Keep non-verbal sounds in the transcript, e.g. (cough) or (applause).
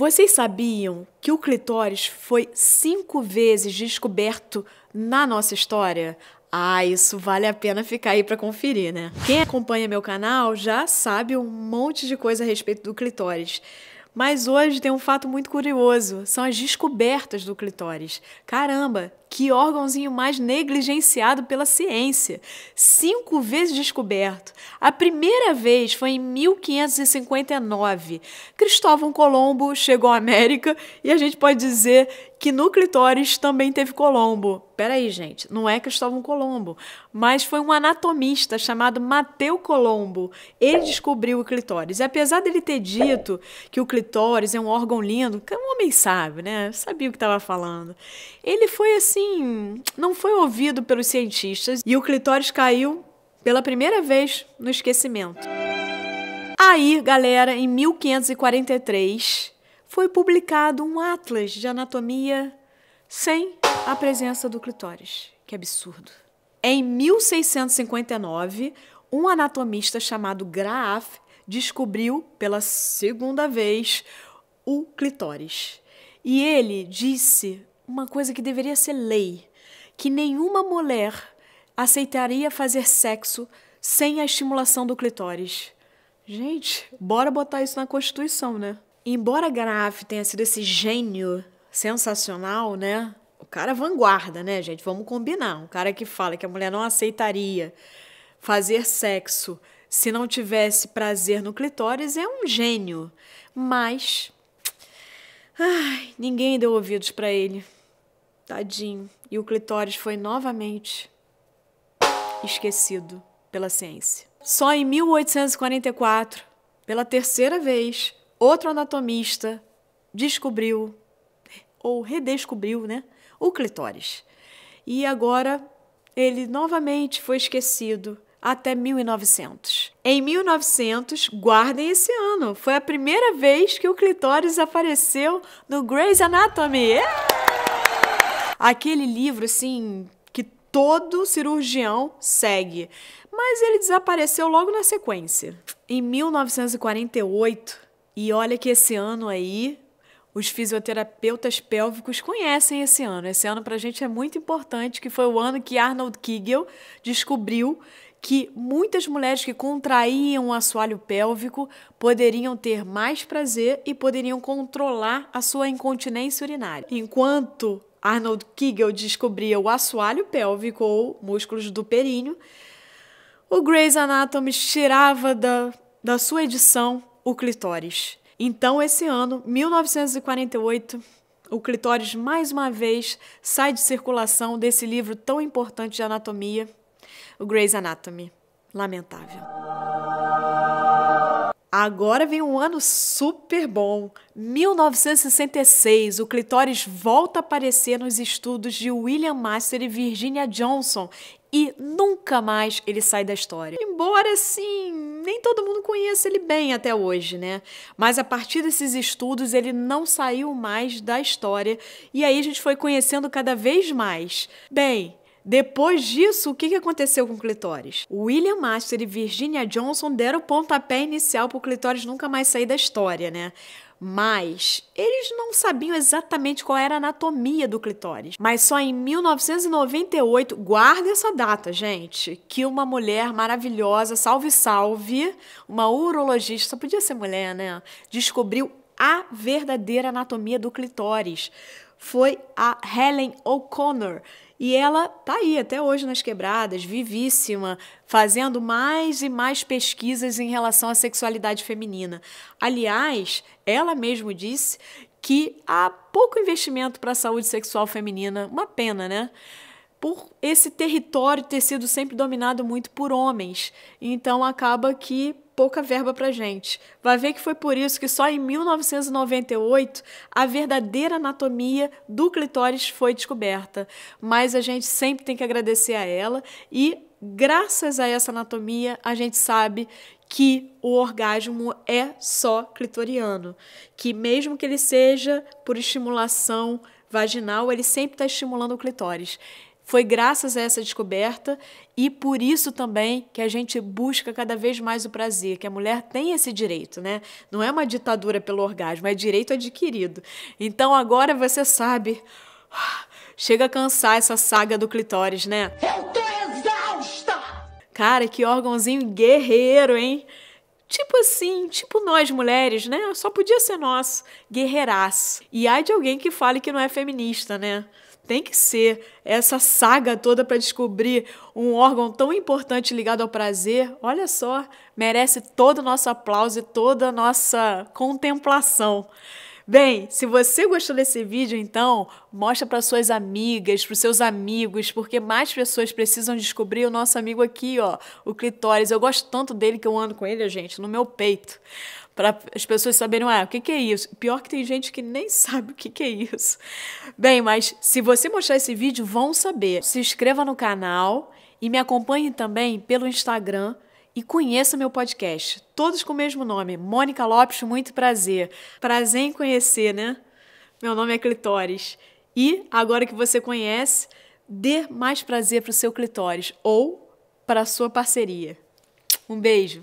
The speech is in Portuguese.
Vocês sabiam que o clitóris foi cinco vezes descoberto na nossa história? Ah, isso vale a pena ficar aí para conferir, né? Quem acompanha meu canal já sabe um monte de coisa a respeito do clitóris. Mas hoje tem um fato muito curioso, são as descobertas do clitóris. Caramba, que órgãozinho mais negligenciado pela ciência. Cinco vezes descoberto. A primeira vez foi em 1559. Cristóvão Colombo chegou à América e a gente pode dizer que no clitóris também teve Colombo. Peraí, gente, não é Cristóvão Colombo, mas foi um anatomista chamado Mateu Colombo. Ele descobriu o clitóris. E apesar dele ter dito que o clitóris é um órgão lindo, que é um homem sabe, né? Sabia o que estava falando. Ele foi assim assim, não foi ouvido pelos cientistas e o clitóris caiu pela primeira vez no esquecimento. Aí, galera, em 1543 foi publicado um atlas de anatomia sem a presença do clitóris. Que absurdo. Em 1659, um anatomista chamado Graaf descobriu pela segunda vez o clitóris. E ele disse uma coisa que deveria ser lei, que nenhuma mulher aceitaria fazer sexo sem a estimulação do clitóris. Gente, bora botar isso na Constituição, né? Embora Graf tenha sido esse gênio sensacional, né? O cara vanguarda, né, gente? Vamos combinar. Um cara que fala que a mulher não aceitaria fazer sexo se não tivesse prazer no clitóris é um gênio. Mas. Ai, ninguém deu ouvidos para ele. Tadinho. E o clitóris foi novamente esquecido pela ciência. Só em 1844, pela terceira vez, outro anatomista descobriu ou redescobriu, né, o clitóris. E agora ele novamente foi esquecido até 1900. Em 1900, guardem esse ano, foi a primeira vez que o clitóris apareceu no Grey's Anatomy. Yeah! É! aquele livro assim que todo cirurgião segue. Mas ele desapareceu logo na sequência. Em 1948, e olha que esse ano aí os fisioterapeutas pélvicos conhecem esse ano. Esse ano para a gente é muito importante, que foi o ano que Arnold Kegel descobriu que muitas mulheres que contraíam o assoalho pélvico poderiam ter mais prazer e poderiam controlar a sua incontinência urinária. Enquanto Arnold Kegel descobria o assoalho pélvico ou músculos do períneo. O Grey's Anatomy tirava da, da sua edição o clitóris. Então, esse ano, 1948, o clitóris mais uma vez sai de circulação desse livro tão importante de anatomia, o Grey's Anatomy. Lamentável. Agora vem um ano super bom. 1966, o clitóris volta a aparecer nos estudos de William Master e Virginia Johnson e nunca mais ele sai da história. Embora sim, nem todo mundo conheça ele bem até hoje, né? Mas a partir desses estudos ele não saiu mais da história e aí a gente foi conhecendo cada vez mais. Bem, depois disso, o que aconteceu com o clitóris? William Master e Virginia Johnson deram o pontapé inicial para o clitóris nunca mais sair da história, né? Mas eles não sabiam exatamente qual era a anatomia do clitóris. Mas só em 1998, guarda essa data, gente, que uma mulher maravilhosa, salve salve, uma urologista, podia ser mulher, né? Descobriu a verdadeira anatomia do clitóris foi a Helen O'Connor. E ela tá aí até hoje nas quebradas, vivíssima, fazendo mais e mais pesquisas em relação à sexualidade feminina. Aliás, ela mesmo disse que há pouco investimento para a saúde sexual feminina, uma pena, né? Por esse território ter sido sempre dominado muito por homens. Então acaba que pouca verba para gente. Vai ver que foi por isso que só em 1998 a verdadeira anatomia do clitóris foi descoberta. Mas a gente sempre tem que agradecer a ela e graças a essa anatomia a gente sabe que o orgasmo é só clitoriano, que mesmo que ele seja por estimulação vaginal, ele sempre está estimulando o clitóris. Foi graças a essa descoberta e por isso também que a gente busca cada vez mais o prazer, que a mulher tem esse direito, né? Não é uma ditadura pelo orgasmo, é direito adquirido. Então agora você sabe. Chega a cansar essa saga do clitóris, né? Eu tô exausta! Cara, que órgãozinho guerreiro, hein? Tipo assim, tipo nós mulheres, né? Só podia ser nosso. Guerreiraço. E ai de alguém que fale que não é feminista, né? tem que ser essa saga toda para descobrir um órgão tão importante ligado ao prazer, olha só, merece todo o nosso aplauso e toda a nossa contemplação. Bem, se você gostou desse vídeo, então mostra para suas amigas, para seus amigos, porque mais pessoas precisam descobrir o nosso amigo aqui, ó, o clitóris. Eu gosto tanto dele que eu ando com ele, gente, no meu peito para as pessoas saberem, ah, o que, que é isso? Pior que tem gente que nem (laughs) sabe o que, que é isso. Bem, mas se você mostrar esse vídeo, vão saber. Se inscreva no canal e me acompanhe também pelo Instagram e conheça meu podcast. Todos com o mesmo nome. Mônica Lopes, muito prazer. Prazer em conhecer, né? Meu nome é Clitóris. E agora que você conhece, dê mais prazer para o seu clitóris ou para a sua parceria. Um beijo!